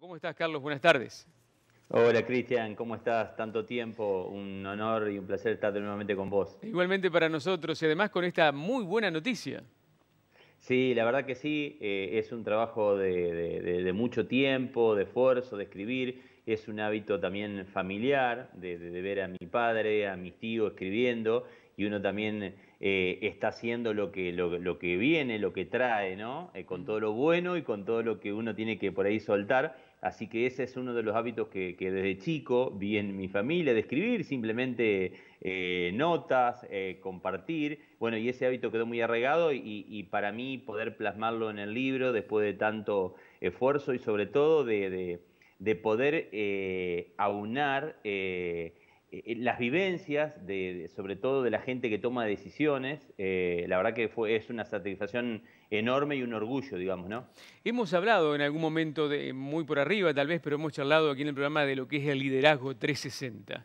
¿Cómo estás, Carlos? Buenas tardes. Hola, Cristian, ¿cómo estás? Tanto tiempo, un honor y un placer estar nuevamente con vos. Igualmente para nosotros y además con esta muy buena noticia. Sí, la verdad que sí, eh, es un trabajo de, mucho tiempo, de esfuerzo, de escribir, es un hábito también familiar, de, ver a mi padre, a mis tíos escribiendo, y uno también eh, está haciendo lo que, viene, lo que trae, ¿no? Eh, con todo lo bueno y con todo lo que uno tiene que por ahí soltar Así que ese es uno de los hábitos que, desde chico vi en mi familia, de escribir simplemente eh, notas, eh, compartir. Bueno, y ese hábito quedó muy arraigado y, para mí poder plasmarlo en el libro después de tanto esfuerzo y sobre todo de, poder eh, aunar eh, eh, las vivencias, sobre todo de la gente que toma decisiones, eh, la verdad que es una satisfacción enorme y un orgullo, digamos, ¿no? Hemos hablado en algún momento, de, muy por arriba tal vez, pero hemos charlado aquí en el programa de lo que es el liderazgo 360.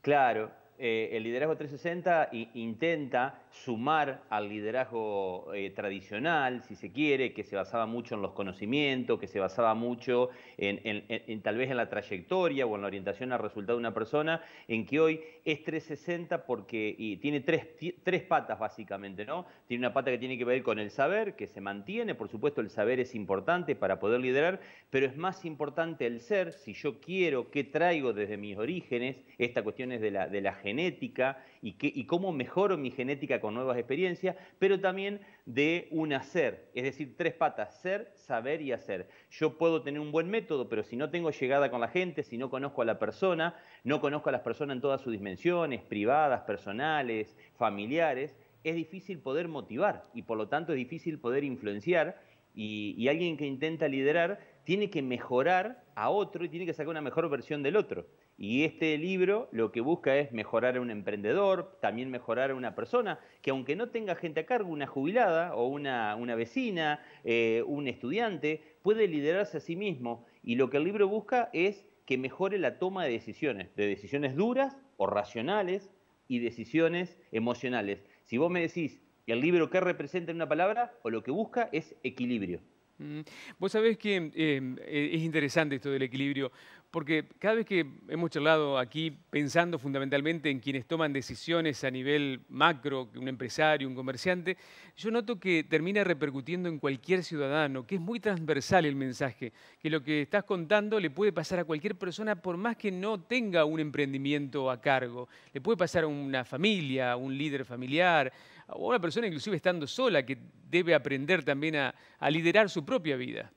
Claro, el liderazgo 360 intenta sumar al liderazgo eh, tradicional, si se quiere, que se basaba mucho en los conocimientos, que se basaba mucho en, tal vez en la trayectoria o en la orientación al resultado de una persona, en que hoy es 360 porque tiene tres, patas básicamente, ¿no? Tiene una pata que tiene que ver con el saber, que se mantiene, por supuesto el saber es importante para poder liderar, pero es más importante el ser, si yo quiero, qué traigo desde mis orígenes, esta cuestión es de la, genética y, y cómo mejoro mi genética con nuevas experiencias, pero también de un hacer, es decir, tres patas, ser, saber y hacer. Yo puedo tener un buen método, pero si no tengo llegada con la gente, si no conozco a la persona, no conozco a las personas en todas sus dimensiones, privadas, personales, familiares, es difícil poder motivar y por lo tanto es difícil poder influenciar y, alguien que intenta liderar tiene que mejorar a otro y tiene que sacar una mejor versión del otro. Y este libro lo que busca es mejorar a un emprendedor, también mejorar a una persona que aunque no tenga gente a cargo, una jubilada o una, vecina, eh, un estudiante, puede liderarse a sí mismo. Y lo que el libro busca es que mejore la toma de decisiones, de decisiones duras o racionales y decisiones emocionales. Si vos me decís el libro que representa en una palabra o lo que busca es equilibrio. Mm. Vos sabés que eh, es interesante esto del equilibrio, porque cada vez que hemos charlado aquí pensando fundamentalmente en quienes toman decisiones a nivel macro, un empresario, un comerciante, yo noto que termina repercutiendo en cualquier ciudadano, que es muy transversal el mensaje, que lo que estás contando le puede pasar a cualquier persona por más que no tenga un emprendimiento a cargo, le puede pasar a una familia, a un líder familiar, o a una persona inclusive estando sola que debe aprender también a liderar su propia vida.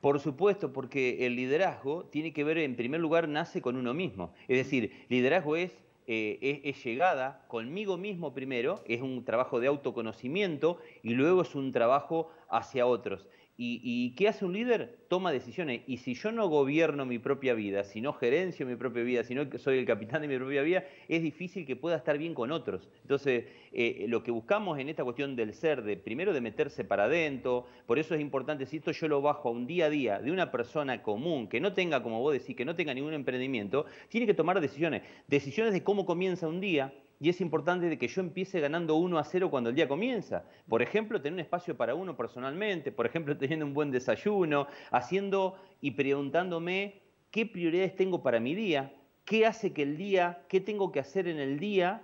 Por supuesto, porque el liderazgo tiene que ver, en primer lugar, nace con uno mismo. Es decir, liderazgo es eh, es, llegada conmigo mismo primero, es un trabajo de autoconocimiento y luego es un trabajo hacia otros. ¿Y, qué hace un líder? Toma decisiones. Y si yo no gobierno mi propia vida, si no gerencio mi propia vida, si no soy el capitán de mi propia vida, es difícil que pueda estar bien con otros. Entonces, eh, lo que buscamos en esta cuestión del ser, de primero de meterse para adentro, por eso es importante, si esto yo lo bajo a un día a día de una persona común, que no tenga, como vos decís, que no tenga ningún emprendimiento, tiene que tomar decisiones. Decisiones de cómo comienza un día, y es importante de que yo empiece ganando uno a 0 cuando el día comienza. Por ejemplo, tener un espacio para uno personalmente, por ejemplo, teniendo un buen desayuno, haciendo y preguntándome qué prioridades tengo para mi día, qué hace que el día, qué tengo que hacer en el día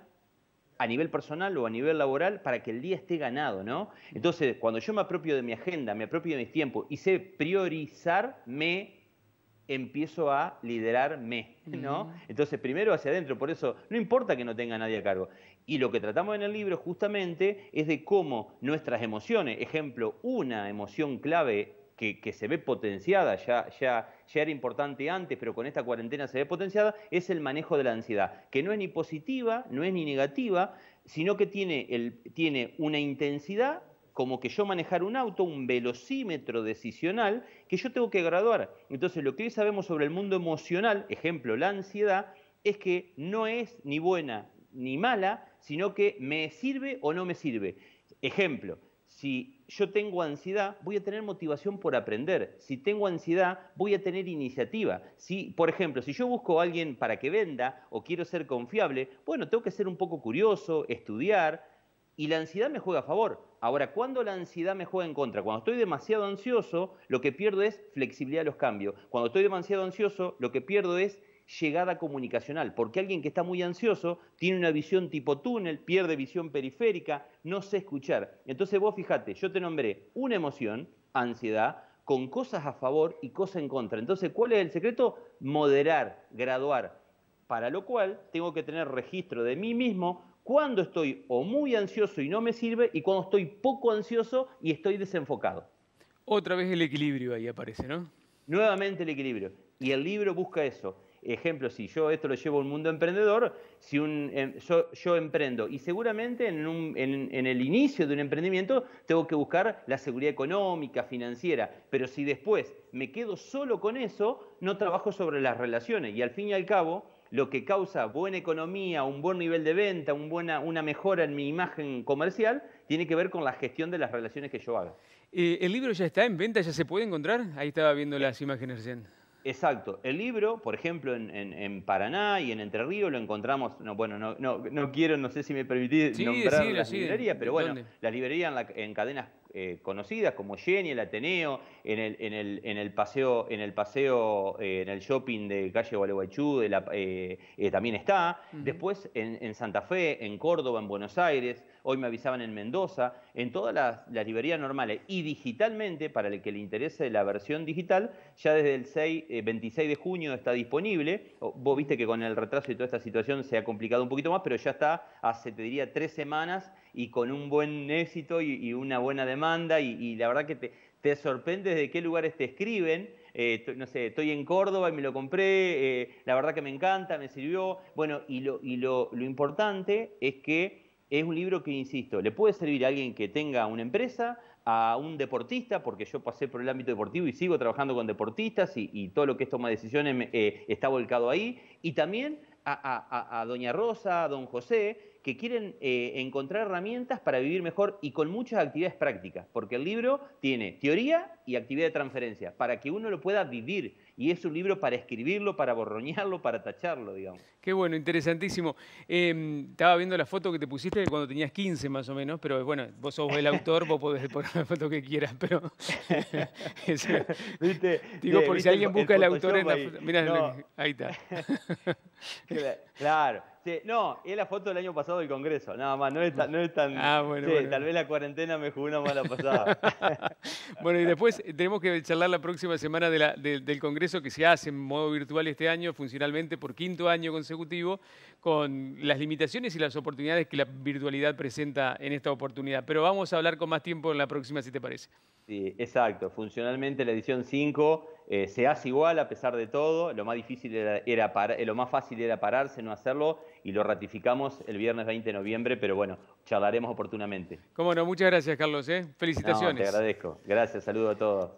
a nivel personal o a nivel laboral para que el día esté ganado, ¿no? Entonces, cuando yo me apropio de mi agenda, me apropio de mis tiempos y sé priorizarme, empiezo a liderarme, ¿no? Entonces, primero hacia adentro, por eso no importa que no tenga nadie a cargo. Y lo que tratamos en el libro justamente es de cómo nuestras emociones, ejemplo, una emoción clave que, se ve potenciada, ya, ya, ya era importante antes, pero con esta cuarentena se ve potenciada, es el manejo de la ansiedad, que no es ni positiva, no es ni negativa, sino que tiene, el, tiene una intensidad como que yo manejar un auto, un velocímetro decisional que yo tengo que graduar. Entonces, lo que hoy sabemos sobre el mundo emocional, ejemplo, la ansiedad, es que no es ni buena ni mala, sino que me sirve o no me sirve. Ejemplo, si yo tengo ansiedad, voy a tener motivación por aprender. Si tengo ansiedad, voy a tener iniciativa. Si, por ejemplo, si yo busco a alguien para que venda o quiero ser confiable, bueno, tengo que ser un poco curioso, estudiar, y la ansiedad me juega a favor. Ahora, cuando la ansiedad me juega en contra, cuando estoy demasiado ansioso, lo que pierdo es flexibilidad a los cambios. Cuando estoy demasiado ansioso, lo que pierdo es llegada comunicacional, porque alguien que está muy ansioso tiene una visión tipo túnel, pierde visión periférica, no sé escuchar. Entonces vos fíjate, yo te nombré una emoción, ansiedad, con cosas a favor y cosas en contra. Entonces, ¿cuál es el secreto? Moderar, graduar. Para lo cual tengo que tener registro de mí mismo cuando estoy o muy ansioso y no me sirve y cuando estoy poco ansioso y estoy desenfocado. Otra vez el equilibrio ahí aparece, ¿no? Nuevamente el equilibrio. Y el libro busca eso. Ejemplo, si yo esto lo llevo un mundo emprendedor, si em, yo, emprendo y seguramente en el inicio de un emprendimiento tengo que buscar la seguridad económica, financiera, pero si después me quedo solo con eso, no trabajo sobre las relaciones y al fin y al cabo lo que causa buena economía, un buen nivel de venta, una mejora en mi imagen comercial, tiene que ver con la gestión de las relaciones que yo haga. Eh, ¿El libro ya está en venta? ¿Ya se puede encontrar? Ahí estaba viendo las imágenes recién. Exacto. El libro, por ejemplo, en, Paraná y en Entre Ríos lo encontramos, no, bueno, no, quiero, no sé si me permitís nombrar las pero bueno, la librería en cadenas eh, conocidas como Jenny, el Ateneo, en el, paseo, en el paseo, eh, en el shopping de calle Gualeguaychú, eh, también está. Después en, Santa Fe, en Córdoba, en Buenos Aires, hoy me avisaban en Mendoza, en todas las, librerías normales y digitalmente, para el que le interese la versión digital, ya desde el 6, 26 de junio está disponible. Vos viste que con el retraso y toda esta situación se ha complicado un poquito más, pero ya está hace, te diría, tres semanas y con un buen éxito y, una buena demanda y, la verdad que te, sorprendes de qué lugares te escriben. Eh, no sé, estoy en Córdoba y me lo compré, eh, la verdad que me encanta, me sirvió. Bueno, y, lo, y lo, importante es que es un libro que, insisto, le puede servir a alguien que tenga una empresa, a un deportista, porque yo pasé por el ámbito deportivo y sigo trabajando con deportistas y, todo lo que es toma decisiones eh, está volcado ahí, y también a Doña Rosa, a Don José, que quieren eh, encontrar herramientas para vivir mejor y con muchas actividades prácticas, porque el libro tiene teoría y actividad de transferencia, para que uno lo pueda vivir. Y es un libro para escribirlo, para borroñarlo, para tacharlo, digamos. Qué bueno, interesantísimo. Em, estaba viendo la foto que te pusiste cuando tenías 15 más o menos, pero bueno, vos sos el autor, vos podés poner la foto que quieras, pero... ¿Viste? Digo, eh, por si alguien busca el, autor en la foto... Mirá, ahí está. claro. no, es la foto del año pasado del Congreso, nada más, no es, tan... Ah, tal vez la cuarentena me jugó una mala pasada. bueno, y después tenemos que charlar la próxima semana del Congreso que se hace en modo virtual este año, funcionalmente por quinto año consecutivo, con las limitaciones y las oportunidades que la virtualidad presenta en esta oportunidad. Pero vamos a hablar con más tiempo en la próxima, si te parece. Sí, exacto. Funcionalmente la edición 5 eh, se hace igual a pesar de todo, lo más, difícil era, eh, lo más fácil era pararse, no hacerlo, y lo ratificamos el viernes 20 de noviembre, pero bueno, charlaremos oportunamente. Cómo no, muchas gracias Carlos, ¿eh? felicitaciones. te agradezco, gracias, saludo a todos.